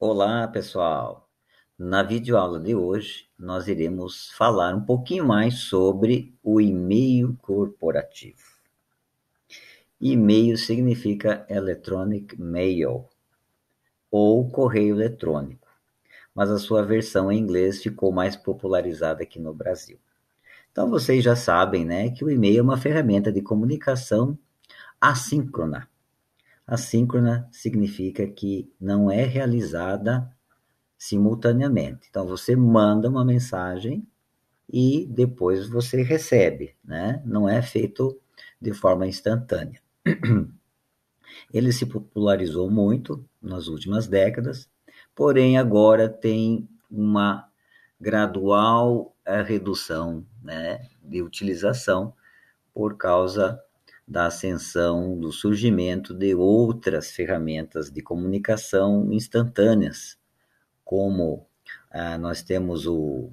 Olá, pessoal! Na videoaula de hoje, nós iremos falar um pouquinho mais sobre o e-mail corporativo. E-mail significa Electronic Mail, ou correio eletrônico, mas a sua versão em inglês ficou mais popularizada aqui no Brasil. Então, vocês já sabem né, que o e-mail é uma ferramenta de comunicação assíncrona Assíncrona significa que não é realizada simultaneamente. Então, você manda uma mensagem e depois você recebe, né? Não é feito de forma instantânea. Ele se popularizou muito nas últimas décadas, porém agora tem uma gradual eh, redução né, de utilização por causa da ascensão, do surgimento de outras ferramentas de comunicação instantâneas, como ah, nós temos o,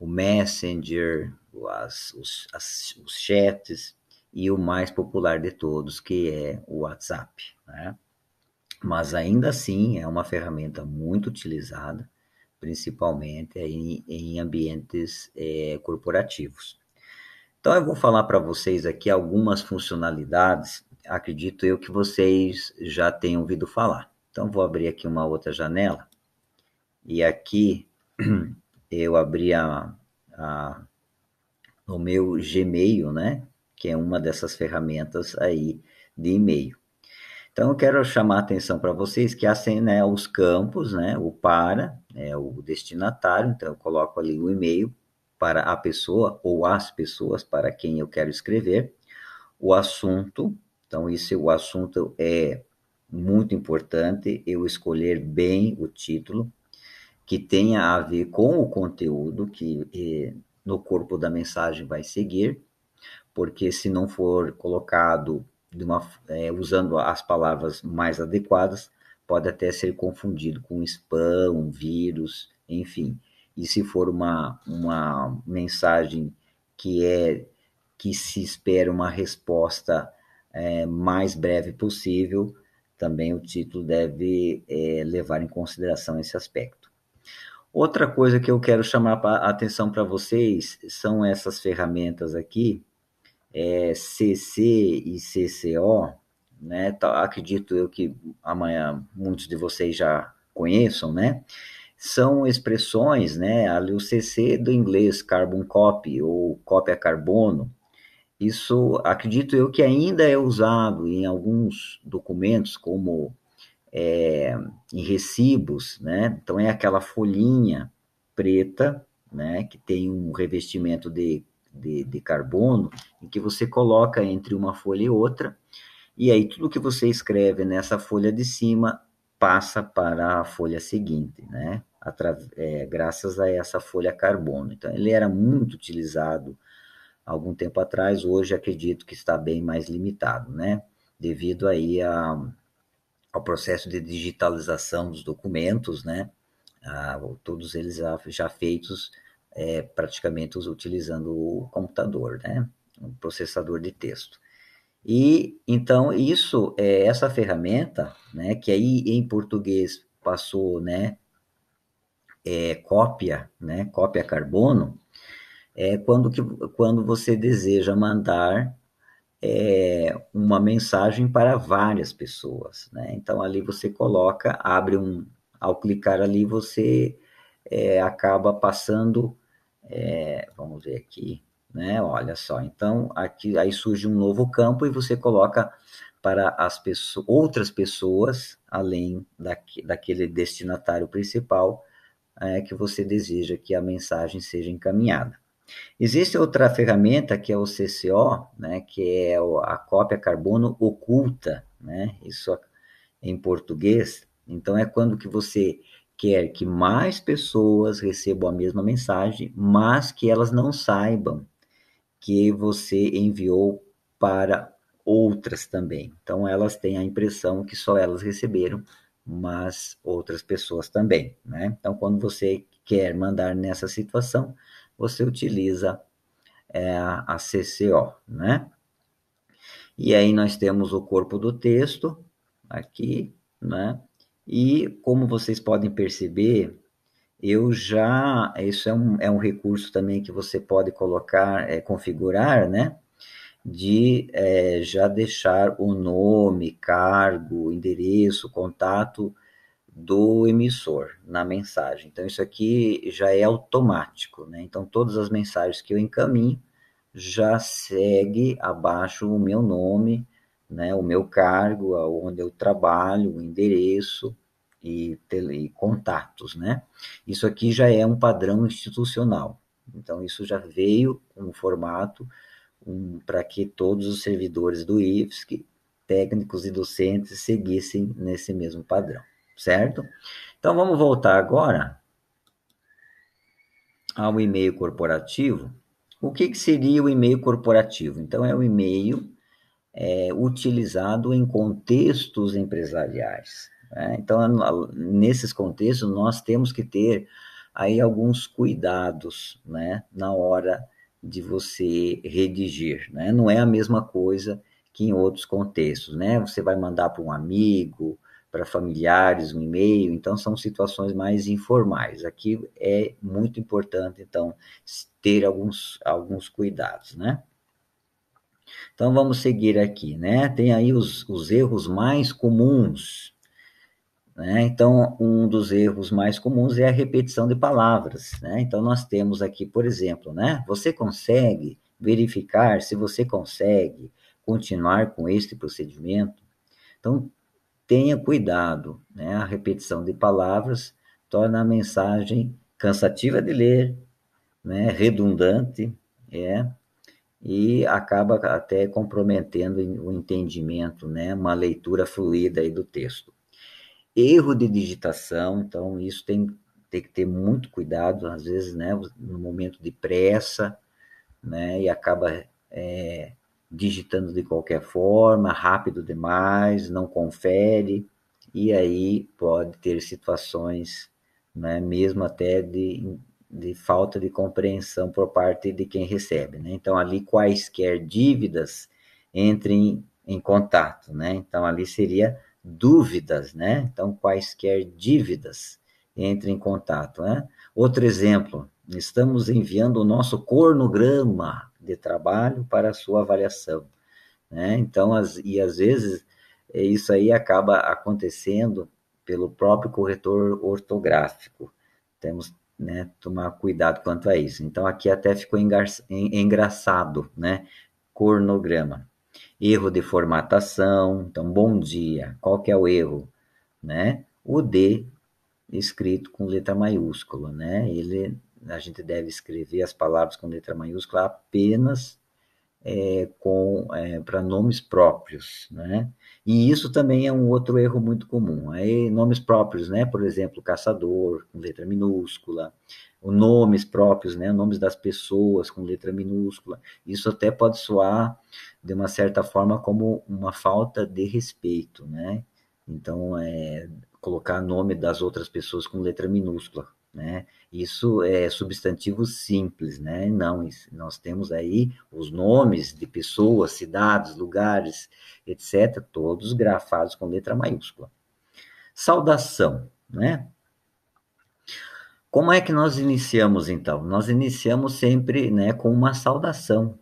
o Messenger, as, os, as, os chats e o mais popular de todos, que é o WhatsApp. Né? Mas ainda assim é uma ferramenta muito utilizada, principalmente em, em ambientes eh, corporativos. Então eu vou falar para vocês aqui algumas funcionalidades, acredito eu que vocês já tenham ouvido falar. Então vou abrir aqui uma outra janela e aqui eu abri a, a no meu Gmail, né? Que é uma dessas ferramentas aí de e-mail. Então, eu quero chamar a atenção para vocês que assim, né, os campos, né, o para, é o destinatário, então eu coloco ali o e-mail, para a pessoa ou as pessoas para quem eu quero escrever, o assunto, então isso o assunto é muito importante eu escolher bem o título que tenha a ver com o conteúdo que eh, no corpo da mensagem vai seguir, porque se não for colocado uma, eh, usando as palavras mais adequadas, pode até ser confundido com spam, um vírus, enfim e se for uma, uma mensagem que é que se espera uma resposta é, mais breve possível, também o título deve é, levar em consideração esse aspecto. Outra coisa que eu quero chamar a atenção para vocês são essas ferramentas aqui, é, CC e CCO, né? Tá, acredito eu que amanhã muitos de vocês já conheçam, né? são expressões, né, ali o CC do inglês carbon copy ou cópia carbono. Isso acredito eu que ainda é usado em alguns documentos como é, em recibos, né? Então é aquela folhinha preta, né, que tem um revestimento de, de, de carbono, em que você coloca entre uma folha e outra, e aí tudo que você escreve nessa folha de cima passa para a folha seguinte, né? é, graças a essa folha carbono. Então, ele era muito utilizado algum tempo atrás, hoje acredito que está bem mais limitado, né? Devido aí a, ao processo de digitalização dos documentos, né? todos eles já, já feitos é, praticamente utilizando o computador, né? Um processador de texto. E então isso, é, essa ferramenta, né? Que aí em português passou, né? é, cópia, né, cópia carbono, é quando, que, quando você deseja mandar é, uma mensagem para várias pessoas. Né? Então, ali você coloca, abre um. Ao clicar ali, você é, acaba passando. É, vamos ver aqui, né? Olha só. Então, aqui aí surge um novo campo e você coloca para as pessoas, outras pessoas, além daquele destinatário principal, é, que você deseja que a mensagem seja encaminhada. Existe outra ferramenta que é o CCO, né, que é a cópia carbono oculta, né, isso é em português. Então é quando que você quer que mais pessoas recebam a mesma mensagem, mas que elas não saibam que você enviou para outras também. Então elas têm a impressão que só elas receberam mas outras pessoas também, né? Então, quando você quer mandar nessa situação, você utiliza é, a CCO, né? E aí nós temos o corpo do texto aqui, né? E como vocês podem perceber, eu já isso é um, é um recurso também que você pode colocar, é, configurar, né? de é, já deixar o nome, cargo, endereço, contato do emissor na mensagem. Então, isso aqui já é automático, né? Então, todas as mensagens que eu encaminho já segue abaixo o meu nome, né? O meu cargo, onde eu trabalho, o endereço e, tele, e contatos, né? Isso aqui já é um padrão institucional. Então, isso já veio como formato um, para que todos os servidores do IFSC, técnicos e docentes, seguissem nesse mesmo padrão, certo? Então vamos voltar agora ao e-mail corporativo. O que, que seria o e-mail corporativo? Então, é o um e-mail é, utilizado em contextos empresariais. Né? Então, nesses contextos, nós temos que ter aí alguns cuidados né, na hora de você redigir, né? Não é a mesma coisa que em outros contextos, né? Você vai mandar para um amigo, para familiares, um e-mail, então são situações mais informais. Aqui é muito importante, então, ter alguns, alguns cuidados, né? Então, vamos seguir aqui, né? Tem aí os, os erros mais comuns né? Então, um dos erros mais comuns é a repetição de palavras. Né? Então, nós temos aqui, por exemplo, né? você consegue verificar se você consegue continuar com este procedimento? Então, tenha cuidado, né? a repetição de palavras torna a mensagem cansativa de ler, né? redundante, é, e acaba até comprometendo o entendimento, né? uma leitura fluida aí do texto erro de digitação, então isso tem, tem que ter muito cuidado, às vezes, né, no momento de pressa, né, e acaba é, digitando de qualquer forma, rápido demais, não confere, e aí pode ter situações, né, mesmo até de, de falta de compreensão por parte de quem recebe, né? Então, ali quaisquer dívidas entrem em contato, né? Então, ali seria dúvidas, né? Então, quaisquer dívidas, entre em contato, né? Outro exemplo, estamos enviando o nosso cornograma de trabalho para a sua avaliação, né? Então, as, e às vezes é, isso aí acaba acontecendo pelo próprio corretor ortográfico. Temos né, tomar cuidado quanto a isso. Então, aqui até ficou engraçado, né? Cornograma. Erro de formatação. Então, bom dia. Qual que é o erro? Né? O D escrito com letra maiúscula, né? Ele, a gente deve escrever as palavras com letra maiúscula apenas é, com é, para nomes próprios, né? E isso também é um outro erro muito comum. Aí nomes próprios, né? Por exemplo, caçador com letra minúscula, nomes próprios, né? Nomes das pessoas com letra minúscula. Isso até pode soar de uma certa forma como uma falta de respeito, né? Então, é colocar nome das outras pessoas com letra minúscula, né? Isso é substantivo simples, né? Não, nós temos aí os nomes de pessoas, cidades, lugares, etc., todos grafados com letra maiúscula. Saudação, né? Como é que nós iniciamos então? Nós iniciamos sempre, né, com uma saudação.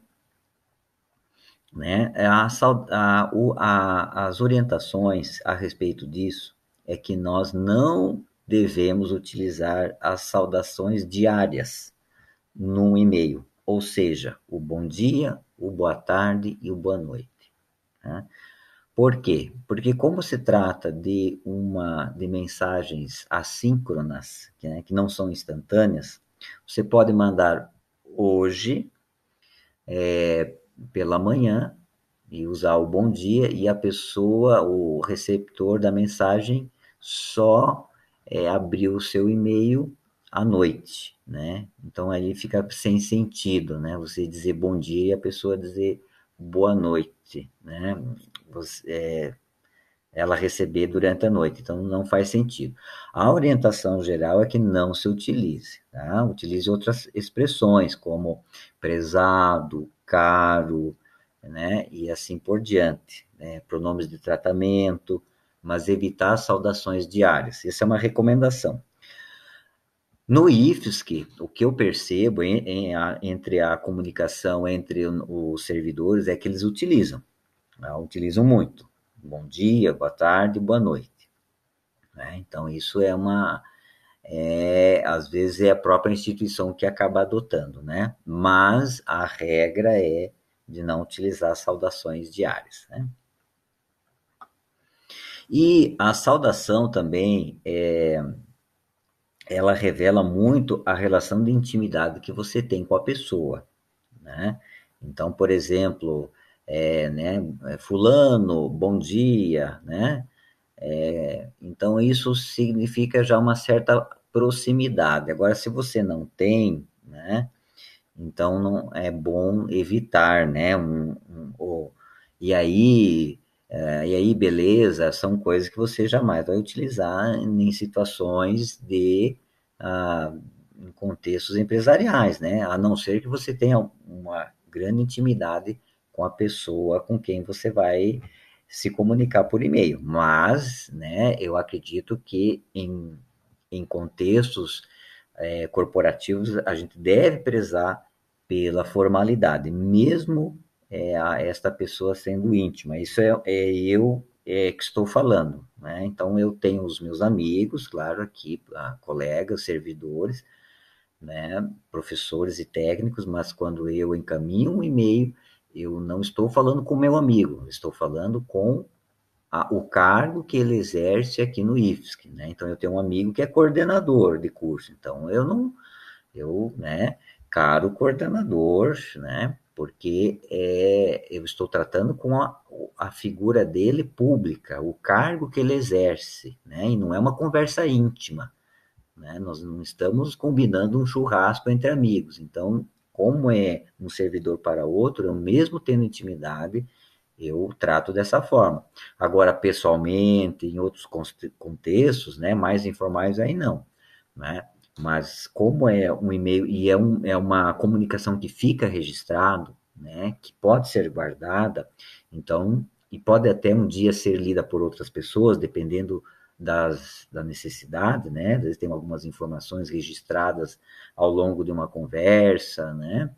Né? A, a, a, as orientações a respeito disso é que nós não devemos utilizar as saudações diárias num e-mail, ou seja, o bom dia, o boa tarde e o boa noite. Né? Por quê? Porque como se trata de uma de mensagens assíncronas, que, né, que não são instantâneas, você pode mandar hoje é, pela manhã e usar o bom dia e a pessoa, o receptor da mensagem só é, abrir o seu e-mail à noite, né? Então aí fica sem sentido, né? Você dizer bom dia e a pessoa dizer boa noite, né? Você, é, ela receber durante a noite, então não faz sentido. A orientação geral é que não se utilize, tá? Utilize outras expressões como prezado, caro, né? E assim por diante, né? pronomes de tratamento mas evitar saudações diárias. Essa é uma recomendação. No IFSC, o que eu percebo em, em a, entre a comunicação entre os servidores é que eles utilizam, né? utilizam muito. Bom dia, boa tarde, boa noite. Né? Então, isso é uma. É, às vezes é a própria instituição que acaba adotando, né? Mas a regra é de não utilizar saudações diárias, né? E a saudação também, é, ela revela muito a relação de intimidade que você tem com a pessoa, né? Então, por exemplo, é, né, é, fulano, bom dia, né? É, então, isso significa já uma certa proximidade. Agora, se você não tem, né? Então, não é bom evitar, né? Um, um, e aí, Uh, e aí, beleza, são coisas que você jamais vai utilizar em situações de uh, em contextos empresariais, né? A não ser que você tenha uma grande intimidade com a pessoa com quem você vai se comunicar por e-mail. Mas, né, eu acredito que em, em contextos é, corporativos a gente deve prezar pela formalidade, mesmo é, a esta pessoa sendo íntima. Isso é, é eu é, que estou falando. Né? Então, eu tenho os meus amigos, claro, aqui, ah, colegas, servidores, né, professores e técnicos, mas quando eu encaminho um e-mail, eu não estou falando com meu amigo, estou falando com a, o cargo que ele exerce aqui no IFSC, né? Então eu tenho um amigo que é coordenador de curso, então eu não, eu, né, caro coordenador, né, porque é, eu estou tratando com a, a, figura dele pública, o cargo que ele exerce, né? E não é uma conversa íntima, né? Nós não estamos combinando um churrasco entre amigos. Então, como é um servidor para outro, eu mesmo tendo intimidade, eu trato dessa forma. Agora, pessoalmente, em outros contextos, né? Mais informais aí não, né? Mas como é um e-mail e é, um, é uma comunicação que fica registrado, né, que pode ser guardada, então, e pode até um dia ser lida por outras pessoas, dependendo das, da necessidade, né? Às vezes tem algumas informações registradas ao longo de uma conversa, né?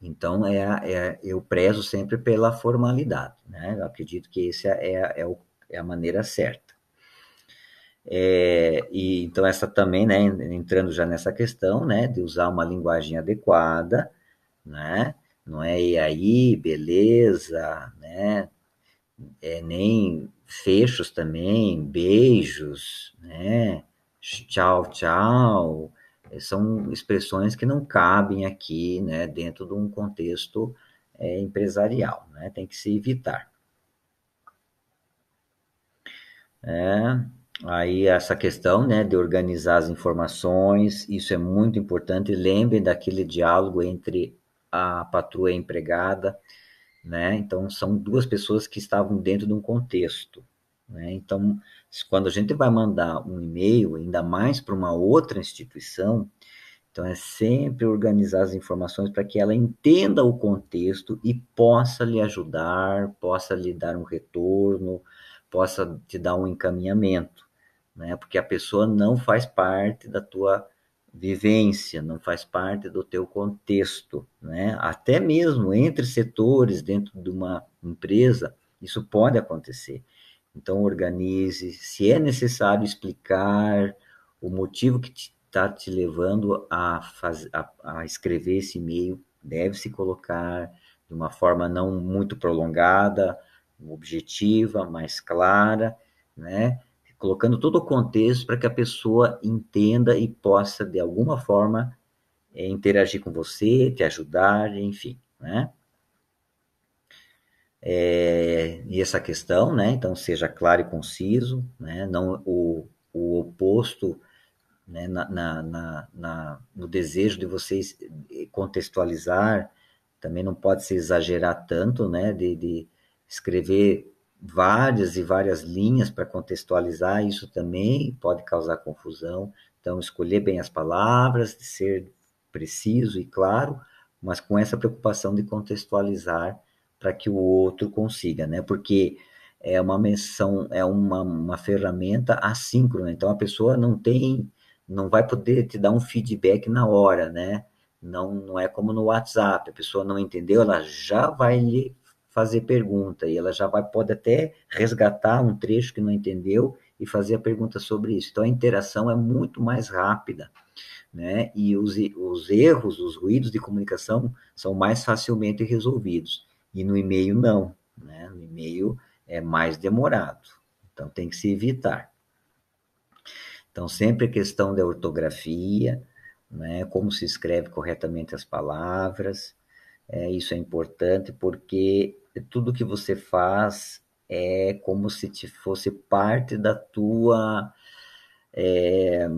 Então, é, é, eu prezo sempre pela formalidade, né? Eu acredito que essa é, é, é, é a maneira certa. É, e então essa também, né, entrando já nessa questão, né, de usar uma linguagem adequada, né, não é e aí, beleza, né, é, nem fechos também, beijos, né, tchau, tchau, é, são expressões que não cabem aqui, né, dentro de um contexto é, empresarial, né, tem que se evitar. É, Aí essa questão, né, de organizar as informações, isso é muito importante. Lembrem daquele diálogo entre a patroa e a empregada, né? Então são duas pessoas que estavam dentro de um contexto, né? Então, quando a gente vai mandar um e-mail, ainda mais para uma outra instituição, então é sempre organizar as informações para que ela entenda o contexto e possa lhe ajudar, possa lhe dar um retorno, possa te dar um encaminhamento né? Porque a pessoa não faz parte da tua vivência, não faz parte do teu contexto, né? Até mesmo entre setores dentro de uma empresa, isso pode acontecer. Então organize, se é necessário explicar o motivo que está te, tá te, levando a, faz, a, a escrever esse e-mail, deve se colocar de uma forma não muito prolongada, objetiva, mais clara, né? colocando todo o contexto para que a pessoa entenda e possa, de alguma forma, é, interagir com você, te ajudar, enfim, né? É, e essa questão, né? Então, seja claro e conciso, né? Não o, o oposto né? Na, na, na, na, no desejo de vocês eh, contextualizar, também não pode se exagerar tanto, né? De, de escrever várias e várias linhas para contextualizar isso também pode causar confusão. Então, escolher bem as palavras, ser preciso e claro, mas com essa preocupação de contextualizar para que o outro consiga, né? Porque é uma menção, é uma, uma ferramenta assíncrona. Então, a pessoa não tem, não vai poder te dar um feedback na hora, né? Não, não é como no WhatsApp, a pessoa não entendeu, ela já vai lhe fazer pergunta e ela já vai pode até resgatar um trecho que não entendeu e fazer a pergunta sobre isso. Então a interação é muito mais rápida, né? E os, os erros, os ruídos de comunicação são mais facilmente resolvidos. E no e-mail não, né? No e-mail é mais demorado. Então tem que se evitar. Então sempre a questão da ortografia, né? Como se escreve corretamente as palavras. É, isso é importante porque tudo que você faz é como se te fosse parte da tua é,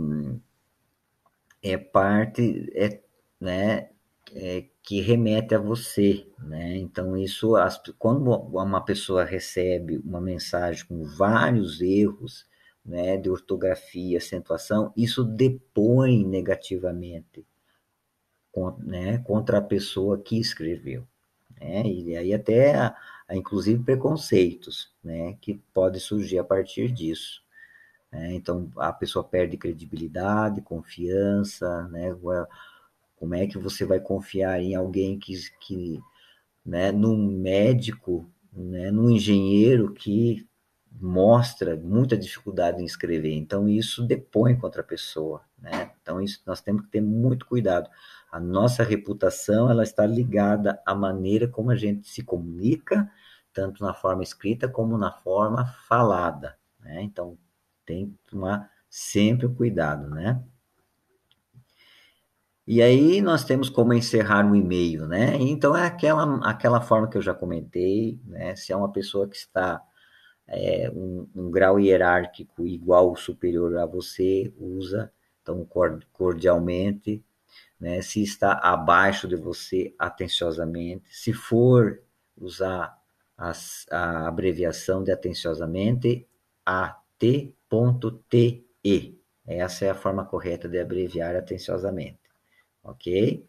é parte é, né, é, que remete a você, né? Então isso, as, quando uma pessoa recebe uma mensagem com vários erros, né, de ortografia, acentuação, isso depõe negativamente, né, contra a pessoa que escreveu né? E aí até, a, a, inclusive, preconceitos, né? Que podem surgir a partir disso. Né? Então, a pessoa perde credibilidade, confiança, né? Como é que você vai confiar em alguém que, que né? Num médico, né? Num engenheiro que mostra muita dificuldade em escrever. Então, isso depõe contra a pessoa. Né? Então, isso, nós temos que ter muito cuidado. A nossa reputação ela está ligada à maneira como a gente se comunica, tanto na forma escrita como na forma falada. Né? Então, tem que tomar sempre cuidado, né? E aí nós temos como encerrar um e-mail, né? Então é aquela, aquela forma que eu já comentei, né? Se é uma pessoa que está é, um, um, grau hierárquico igual ou superior a você, usa então cordialmente, né? Se está abaixo de você atenciosamente, se for usar a, a abreviação de atenciosamente, at.te. Essa é a forma correta de abreviar atenciosamente, ok?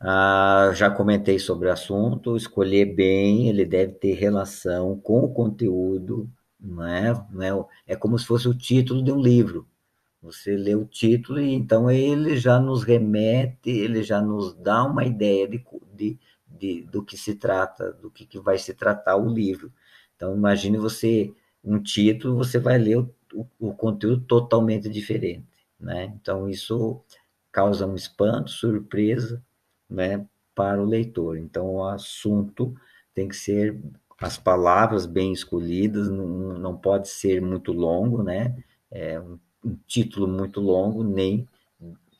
Ah, já comentei sobre o assunto, escolher bem, ele deve ter relação com o conteúdo, não é? Não é, é como se fosse o título de um livro, você lê o título e então ele já nos remete, ele já nos dá uma ideia de, de, de do que se trata, do que, que vai se tratar o livro. Então imagine você um título, você vai ler o, o, o conteúdo totalmente diferente, né? Então isso causa um espanto, surpresa, né, para o leitor. Então o assunto tem que ser as palavras bem escolhidas, não, não pode ser muito longo, né? É um título muito longo, nem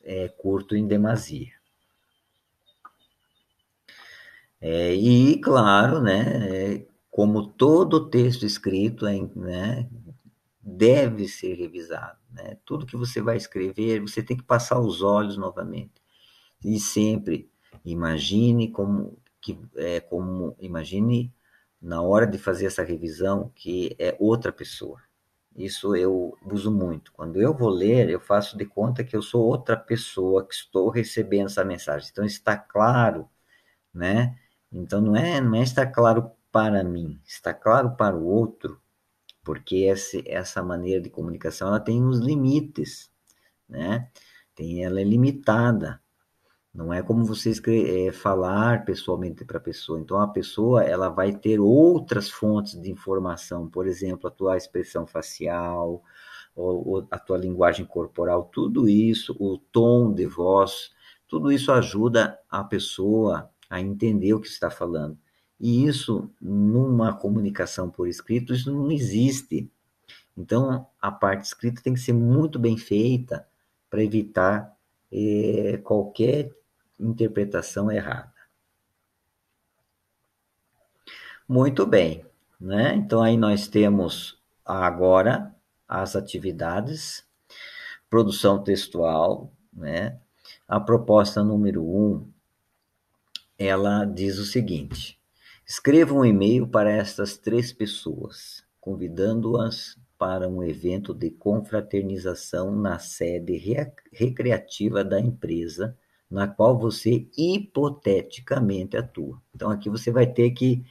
é, curto em demasia. É, e, claro, né, é, como todo texto escrito é, né, deve ser revisado. Né? Tudo que você vai escrever, você tem que passar os olhos novamente. E sempre imagine como, que, é, como imagine na hora de fazer essa revisão que é outra pessoa. Isso eu uso muito. Quando eu vou ler, eu faço de conta que eu sou outra pessoa que estou recebendo essa mensagem. Então está claro, né? Então não é, não é está claro para mim, está claro para o outro, porque esse, essa maneira de comunicação ela tem uns limites, né? Tem, ela é limitada. Não é como você escrever, eh, é, falar pessoalmente para a pessoa. Então, a pessoa ela vai ter outras fontes de informação, por exemplo, a tua expressão facial, ou, ou a tua linguagem corporal, tudo isso, o tom de voz, tudo isso ajuda a pessoa a entender o que está falando. E isso, numa comunicação por escrito, isso não existe. Então, a parte escrita tem que ser muito bem feita para evitar eh, qualquer interpretação errada. Muito bem, né? Então aí nós temos agora as atividades, produção textual, né? A proposta número um, ela diz o seguinte: escreva um e-mail para estas três pessoas, convidando-as para um evento de confraternização na sede recreativa da empresa na qual você hipoteticamente atua. Então, aqui você vai ter que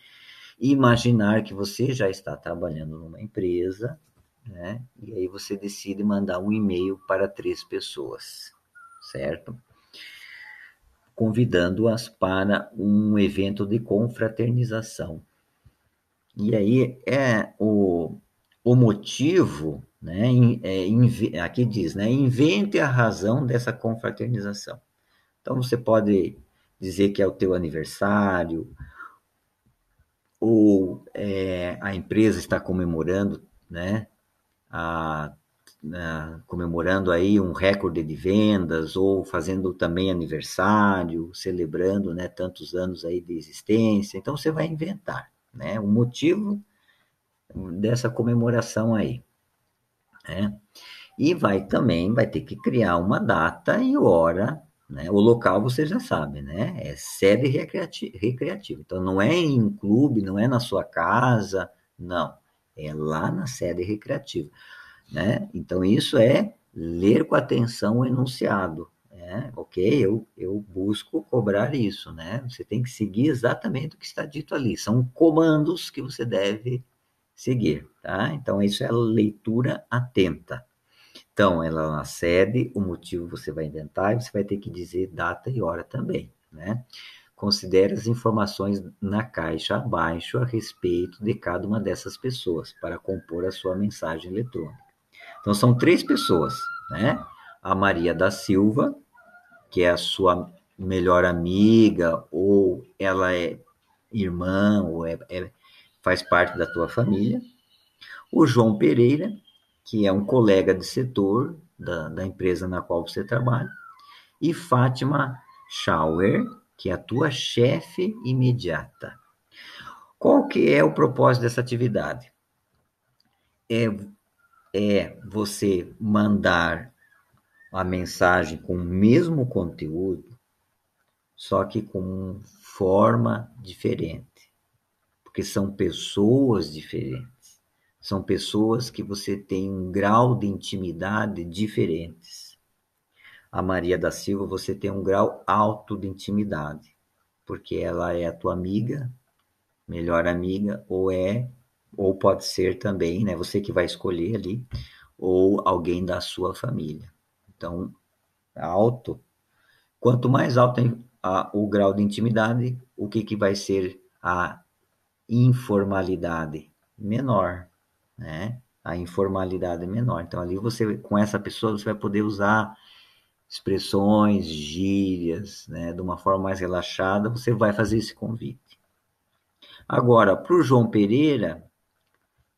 imaginar que você já está trabalhando numa empresa, né? E aí você decide mandar um e-mail para três pessoas, certo? Convidando-as para um evento de confraternização. E aí é o, o motivo, né? É, aqui diz, né? Invente a razão dessa confraternização. Então você pode dizer que é o teu aniversário, ou é, a empresa está comemorando, né? A, a, comemorando aí um recorde de vendas, ou fazendo também aniversário, celebrando, né? Tantos anos aí de existência. Então você vai inventar, né? O motivo dessa comemoração aí, né? E vai também, vai ter que criar uma data e hora né? O local você já sabe, né? É sede recreativa, Então não é em um clube, não é na sua casa, não. É lá na sede recreativa. Né? Então isso é ler com atenção o enunciado. Né? Ok, eu, eu busco cobrar isso, né? Você tem que seguir exatamente o que está dito ali. São comandos que você deve seguir, tá? Então isso é leitura atenta. Então, ela na é sede, o motivo você vai inventar e você vai ter que dizer data e hora também, né? Considere as informações na caixa abaixo a respeito de cada uma dessas pessoas para compor a sua mensagem eletrônica. Então, são três pessoas, né? A Maria da Silva, que é a sua melhor amiga, ou ela é irmã, ou é, é faz parte da tua família. O João Pereira, que é um colega de setor da, da empresa na qual você trabalha, e Fátima Schauer, que é a tua chefe imediata. Qual que é o propósito dessa atividade? É, é você mandar a mensagem com o mesmo conteúdo, só que com forma diferente, porque são pessoas diferentes. São pessoas que você tem um grau de intimidade diferentes. A Maria da Silva, você tem um grau alto de intimidade, porque ela é a tua amiga, melhor amiga, ou é, ou pode ser também, né? Você que vai escolher ali, ou alguém da sua família. Então, alto. Quanto mais alto o grau de intimidade, o que, que vai ser a informalidade? Menor né? A informalidade é menor. Então ali você com essa pessoa você vai poder usar expressões, gírias, né? De uma forma mais relaxada, você vai fazer esse convite. Agora, para o João Pereira,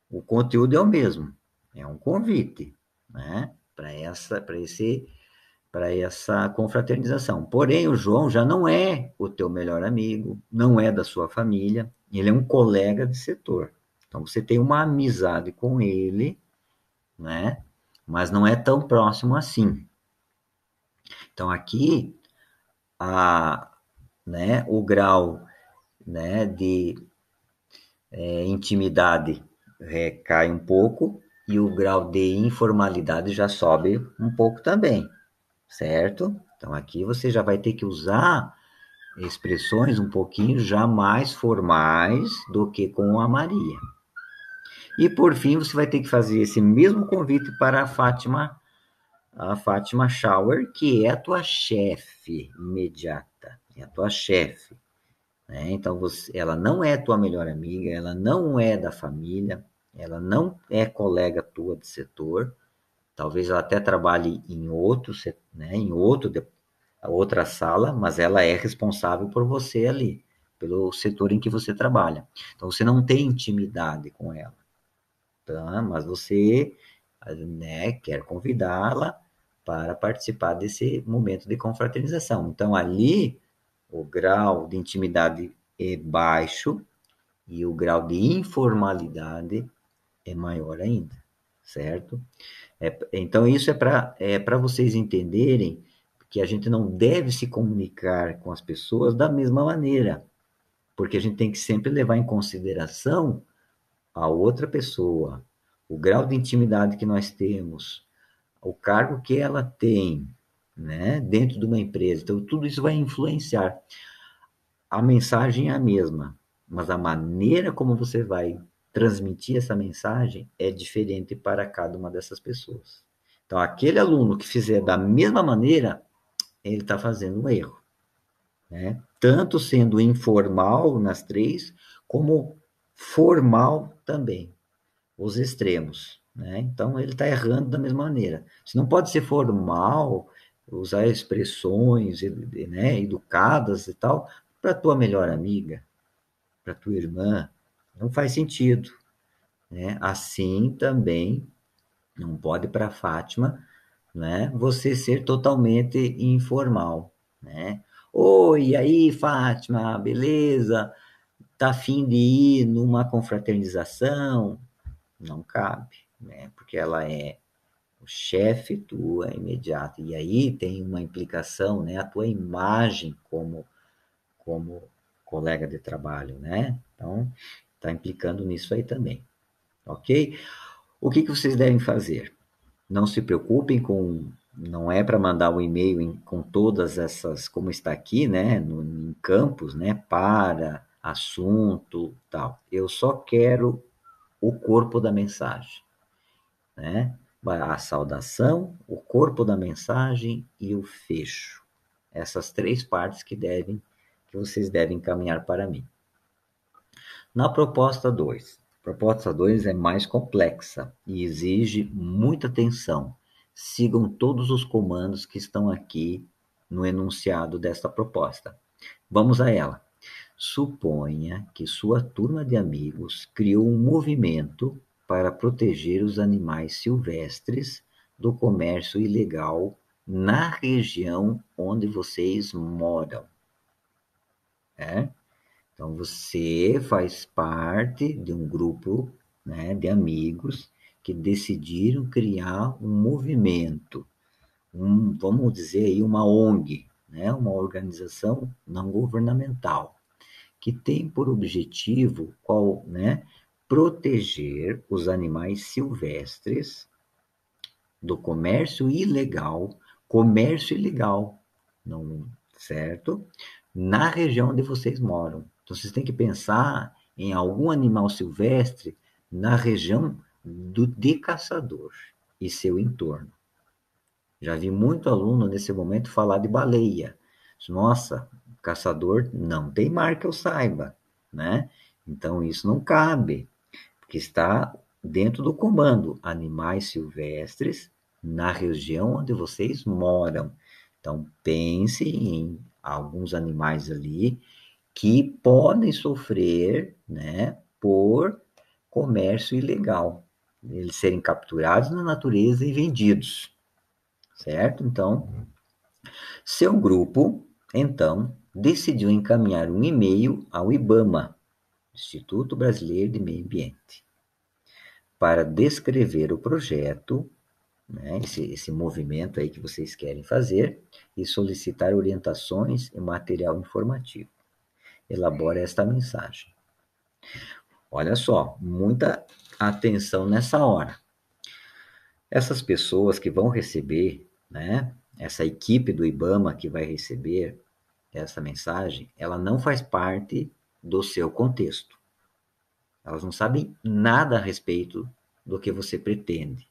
o conteúdo é o mesmo, é um convite, né? Para essa, para esse para essa confraternização. Porém, o João já não é o teu melhor amigo, não é da sua família, ele é um colega de setor. Então você tem uma amizade com ele, né? Mas não é tão próximo assim. Então aqui a, né, o grau né, de é, intimidade é, cai um pouco e o grau de informalidade já sobe um pouco também, certo? Então aqui você já vai ter que usar expressões um pouquinho já mais formais do que com a Maria. E por fim, você vai ter que fazer esse mesmo convite para a Fátima, a Fátima Shower, que é a tua chefe imediata, é a tua chefe. Né? Então, você, ela não é tua melhor amiga, ela não é da família, ela não é colega tua de setor. Talvez ela até trabalhe em outro, né, em outro, outra sala, mas ela é responsável por você ali, pelo setor em que você trabalha. Então, você não tem intimidade com ela tá? Mas você, né, quer convidá-la para participar desse momento de confraternização. Então, ali, o grau de intimidade é baixo e o grau de informalidade é maior ainda, certo? É, então, isso é para é vocês entenderem que a gente não deve se comunicar com as pessoas da mesma maneira, porque a gente tem que sempre levar em consideração a outra pessoa, o grau de intimidade que nós temos, o cargo que ela tem, né, dentro de uma empresa. Então, tudo isso vai influenciar. A mensagem é a mesma, mas a maneira como você vai transmitir essa mensagem é diferente para cada uma dessas pessoas. Então, aquele aluno que fizer da mesma maneira, ele está fazendo um erro. Né? Tanto sendo informal nas três, como formal também, os extremos. Né? Então, ele está errando da mesma maneira. Se não pode ser formal, usar expressões né, educadas e tal, para tua melhor amiga, para tua irmã, não faz sentido. Né? Assim também não pode para Fátima né, você ser totalmente informal. Né? Oi, aí, Fátima, beleza? tá afim de ir numa confraternização, não cabe, né? Porque ela é o chefe, tua é imediato. E aí tem uma implicação, né? A tua imagem como, como colega de trabalho, né? Então, tá implicando nisso aí também, ok? O que, que vocês devem fazer? Não se preocupem com não é para mandar um e-mail com todas essas, como está aqui, né, no, em campos, né, para assunto, tal. Eu só quero o corpo da mensagem, né? A saudação, o corpo da mensagem e o fecho. Essas três partes que devem que vocês devem caminhar para mim. Na proposta 2, proposta 2 é mais complexa e exige muita atenção. Sigam todos os comandos que estão aqui no enunciado desta proposta. Vamos a ela. Suponha que sua turma de amigos criou um movimento para proteger os animais silvestres do comércio ilegal na região onde vocês moram. É? Então você faz parte de um grupo né, de amigos que decidiram criar um movimento, um, vamos dizer aí uma ONG, né, uma organização não governamental que tem por objetivo qual, né, proteger os animais silvestres do comércio ilegal, comércio ilegal, não, certo? Na região onde vocês moram. Então vocês têm que pensar em algum animal silvestre na região do de caçador e seu entorno. Já vi muito aluno nesse momento falar de baleia. Nossa, caçador não tem mar que eu saiba, né? Então isso não cabe, porque está dentro do comando animais silvestres na região onde vocês moram. Então pense em alguns animais ali que podem sofrer, né, por comércio ilegal, eles serem capturados na natureza e vendidos, certo? Então, seu grupo então, decidiu encaminhar um e-mail ao Ibama Instituto Brasileiro de Meio Ambiente para descrever o projeto, né, esse, esse movimento aí que vocês querem fazer, e solicitar orientações e material informativo. Elabora esta mensagem. Olha só, muita atenção nessa hora. Essas pessoas que vão receber né, essa equipe do IBAMA que vai receber essa mensagem, ela não faz parte do seu contexto. Elas não sabem nada a respeito do que você pretende,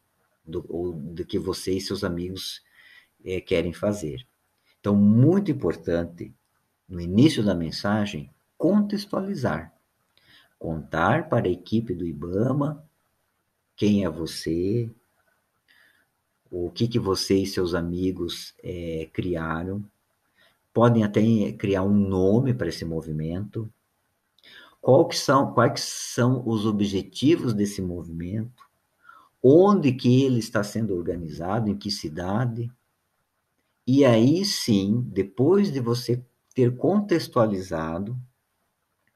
do, ou do que você e seus amigos eh, querem fazer. Então, muito importante, no início da mensagem, contextualizar. Contar para a equipe do IBAMA quem é você, o que, que você e seus amigos é, criaram. Podem até criar um nome para esse movimento. Qual são, quais são os objetivos desse movimento? Onde que ele está sendo organizado? Em que cidade? E aí sim, depois de você ter contextualizado,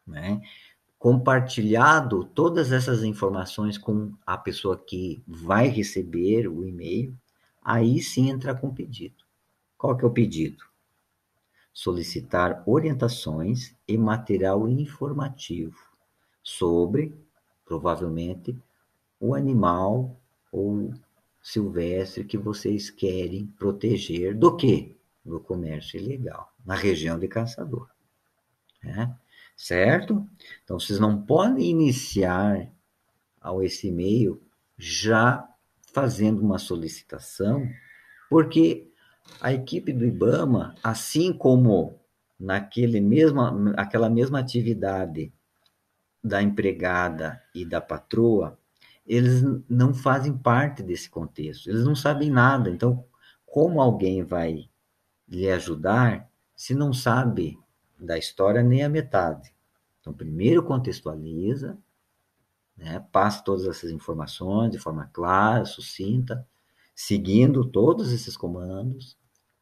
né, compartilhado todas essas informações com a pessoa que vai receber o e-mail, aí sim entrar com o pedido. Qual que é o pedido? Solicitar orientações e material informativo sobre, provavelmente, o animal ou silvestre que vocês querem proteger do que? Do comércio ilegal, na região de caçador. Né? Certo? Então, vocês não podem iniciar ao esse e-mail já fazendo uma solicitação, porque a equipe do IBAMA, assim como naquele mesma, aquela mesma atividade da empregada e da patroa, eles não fazem parte desse contexto, eles não sabem nada. Então, como alguém vai lhe ajudar se não sabe da história nem a metade? Então, primeiro contextualiza, né? Passe todas essas informações de forma clara, sucinta, seguindo todos esses comandos,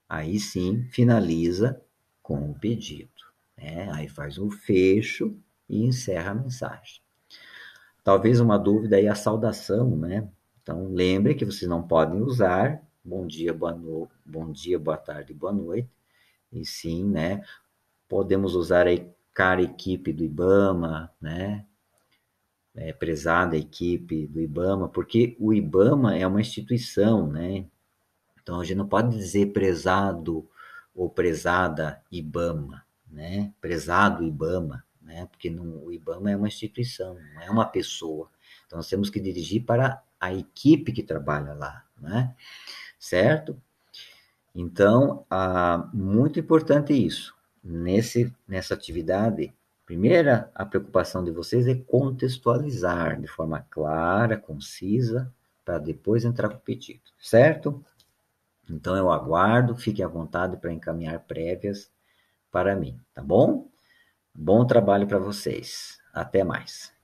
aí sim finaliza com o pedido. Né? Aí faz um fecho e encerra a mensagem. Talvez uma dúvida aí a saudação, né? Então lembre que vocês não podem usar bom dia, boa no... bom dia, boa tarde, boa noite. E sim, né? Podemos usar aí cara equipe do IBAMA, né? é, prezada equipe do IBAMA, porque o IBAMA é uma instituição, né? Então a gente não pode dizer prezado ou prezada IBAMA, né? Prezado IBAMA, né? Porque não, o IBAMA é uma instituição, não é uma pessoa. Então nós temos que dirigir para a equipe que trabalha lá, né? Certo? Então, ah, muito importante isso. Nesse, nessa atividade, Primeira, a preocupação de vocês é contextualizar de forma clara, concisa, para depois entrar com o pedido, certo? Então eu aguardo, fiquem à vontade para encaminhar prévias para mim, tá bom? Bom trabalho para vocês. Até mais.